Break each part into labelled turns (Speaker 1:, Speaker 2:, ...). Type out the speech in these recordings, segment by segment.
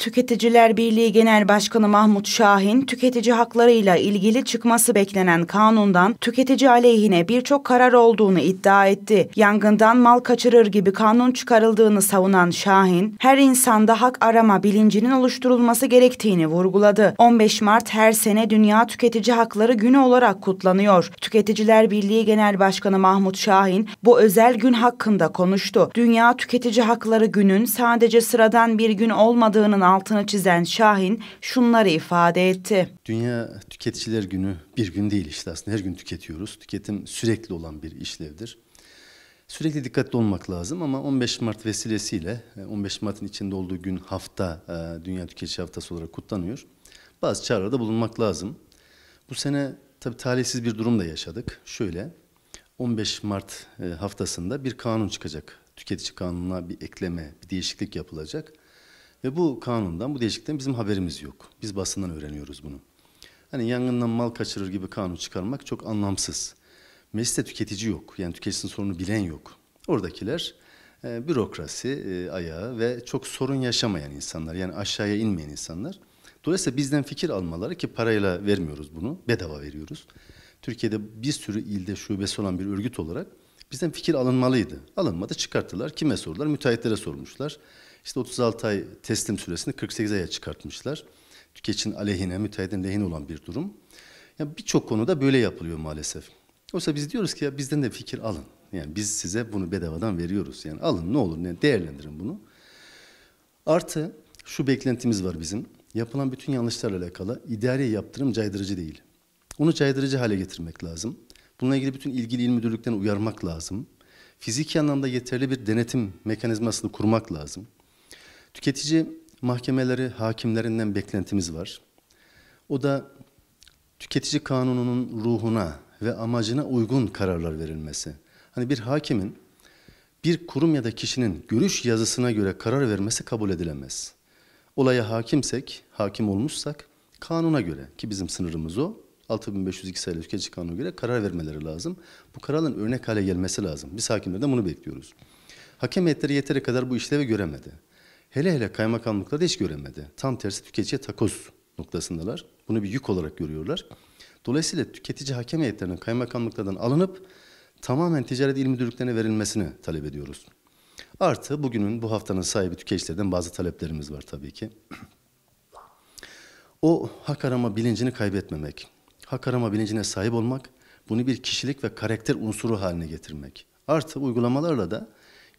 Speaker 1: Tüketiciler Birliği Genel Başkanı Mahmut Şahin, tüketici haklarıyla ilgili çıkması beklenen kanundan tüketici aleyhine birçok karar olduğunu iddia etti. Yangından mal kaçırır gibi kanun çıkarıldığını savunan Şahin, her insanda hak arama bilincinin oluşturulması gerektiğini vurguladı. 15 Mart her sene Dünya Tüketici Hakları Günü olarak kutlanıyor. Tüketiciler Birliği Genel Başkanı Mahmut Şahin bu özel gün hakkında konuştu. Dünya Tüketici Hakları Günü'nün sadece sıradan bir gün olmadığının altını çizen Şahin şunları ifade etti.
Speaker 2: Dünya Tüketiciler Günü bir gün değil işte aslında her gün tüketiyoruz. Tüketim sürekli olan bir işlevdir. Sürekli dikkatli olmak lazım ama 15 Mart vesilesiyle 15 e, Mart'ın içinde olduğu gün hafta e, Dünya Tüketici Haftası olarak kutlanıyor. Bazı çağrıda bulunmak lazım. Bu sene tabii talihsiz bir durum da yaşadık. Şöyle 15 Mart e, haftasında bir kanun çıkacak. Tüketici kanununa bir ekleme, bir değişiklik yapılacak. Ve bu kanundan, bu değişiklikten bizim haberimiz yok. Biz basından öğreniyoruz bunu. Hani yangından mal kaçırır gibi kanun çıkarmak çok anlamsız. Mecliste tüketici yok. Yani tüketicinin sorunu bilen yok. Oradakiler e, bürokrasi e, ayağı ve çok sorun yaşamayan insanlar. Yani aşağıya inmeyen insanlar. Dolayısıyla bizden fikir almaları ki parayla vermiyoruz bunu. Bedava veriyoruz. Türkiye'de bir sürü ilde şubesi olan bir örgüt olarak bizden fikir alınmalıydı. Alınmadı çıkarttılar. Kime sordular? Müteahhitlere sormuşlar. İşte 36 ay teslim süresini 48 aya çıkartmışlar. Tüketicinin aleyhine, müteahhitin lehine olan bir durum. Yani Birçok konuda böyle yapılıyor maalesef. Oysa biz diyoruz ki ya bizden de fikir alın. Yani biz size bunu bedavadan veriyoruz. Yani alın ne olur ne değerlendirin bunu. Artı şu beklentimiz var bizim. Yapılan bütün yanlışlarla alakalı idari yaptırım caydırıcı değil. Onu caydırıcı hale getirmek lazım. Bununla ilgili bütün ilgili il müdürlüklerini uyarmak lazım. Fiziki anlamda yeterli bir denetim mekanizmasını kurmak lazım. Tüketici mahkemeleri hakimlerinden beklentimiz var. O da tüketici kanununun ruhuna ve amacına uygun kararlar verilmesi. Hani bir hakimin bir kurum ya da kişinin görüş yazısına göre karar vermesi kabul edilemez. Olaya hakimsek, hakim olmuşsak kanuna göre ki bizim sınırımız o 6502 sayılı tüketici kanunu göre karar vermeleri lazım. Bu kararın örnek hale gelmesi lazım. Biz hakimlerden bunu bekliyoruz. Hakem heyetleri yeteri kadar bu işlevi göremedi. Hele hele kaymakamlıkta da hiç göremedi. Tam tersi tüketiciye takoz noktasındalar. Bunu bir yük olarak görüyorlar. Dolayısıyla tüketici hakem heyetlerinin kaymakamlıklardan alınıp tamamen ticaret il müdürlüklerine verilmesini talep ediyoruz. Artı bugünün bu haftanın sahibi tüketicilerden bazı taleplerimiz var tabii ki. O hak arama bilincini kaybetmemek, hak arama bilincine sahip olmak, bunu bir kişilik ve karakter unsuru haline getirmek. Artı uygulamalarla da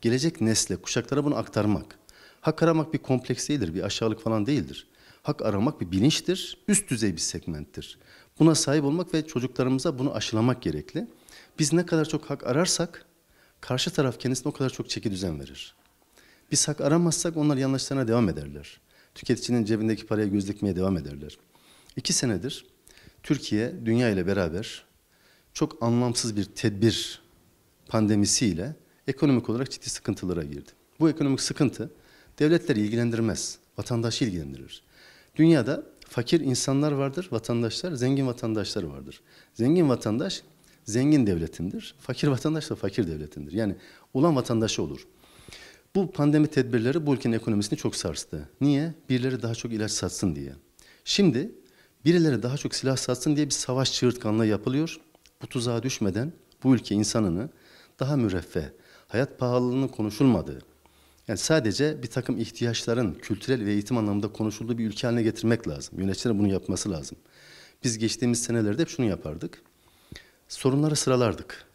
Speaker 2: gelecek nesle, kuşaklara bunu aktarmak. Hak aramak bir kompleks değildir, bir aşağılık falan değildir. Hak aramak bir bilinçtir, üst düzey bir segmenttir. Buna sahip olmak ve çocuklarımıza bunu aşılamak gerekli. Biz ne kadar çok hak ararsak karşı taraf kendisine o kadar çok çeki düzen verir. Biz hak aramazsak onlar yanlışlarına devam ederler. Tüketicinin cebindeki paraya göz dikmeye devam ederler. İki senedir Türkiye dünya ile beraber çok anlamsız bir tedbir pandemisiyle ekonomik olarak ciddi sıkıntılara girdi. Bu ekonomik sıkıntı Devletler ilgilendirmez, vatandaşı ilgilendirir. Dünyada fakir insanlar vardır, vatandaşlar, zengin vatandaşlar vardır. Zengin vatandaş zengin devletindir, fakir vatandaş da fakir devletindir. Yani olan vatandaşı olur. Bu pandemi tedbirleri bu ülkenin ekonomisini çok sarstı. Niye? Birileri daha çok ilaç satsın diye. Şimdi birileri daha çok silah satsın diye bir savaş çığırtkanlığı yapılıyor. Bu tuzağa düşmeden bu ülke insanını daha müreffeh, hayat pahalılığının konuşulmadığı, yani sadece bir takım ihtiyaçların kültürel ve eğitim anlamında konuşulduğu bir ülke haline getirmek lazım. Yöneticilerin bunu yapması lazım. Biz geçtiğimiz senelerde hep şunu yapardık. Sorunları sıralardık.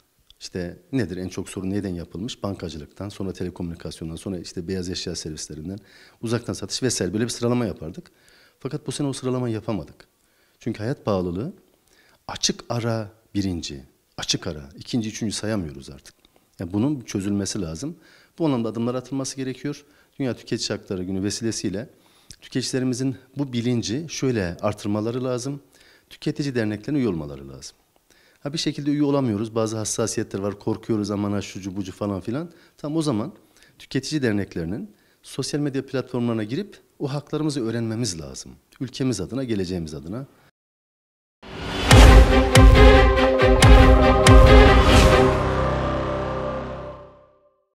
Speaker 2: İşte nedir en çok sorun neden yapılmış? Bankacılıktan, sonra telekomünikasyondan, sonra işte beyaz eşya servislerinden, uzaktan satış vesaire böyle bir sıralama yapardık. Fakat bu sene o sıralamayı yapamadık. Çünkü hayat pahalılığı açık ara birinci, açık ara, ikinci, üçüncü sayamıyoruz artık. Yani bunun çözülmesi lazım. Bu anlamda adımlar atılması gerekiyor. Dünya Tüketici Hakları Günü vesilesiyle tüketicilerimizin bu bilinci şöyle artırmaları lazım. Tüketici derneklerine üye olmaları lazım. Ha bir şekilde üye olamıyoruz. Bazı hassasiyetler var. Korkuyoruz aman ha şucu bucu falan filan. Tam o zaman tüketici derneklerinin sosyal medya platformlarına girip o haklarımızı öğrenmemiz lazım. Ülkemiz adına, geleceğimiz adına